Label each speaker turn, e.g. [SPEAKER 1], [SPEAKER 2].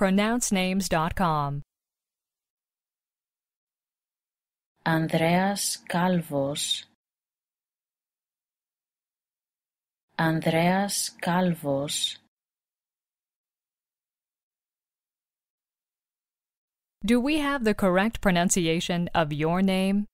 [SPEAKER 1] pronouncenames.com. Andreas Calvos Andreas Calvos Do we have the correct pronunciation of your name?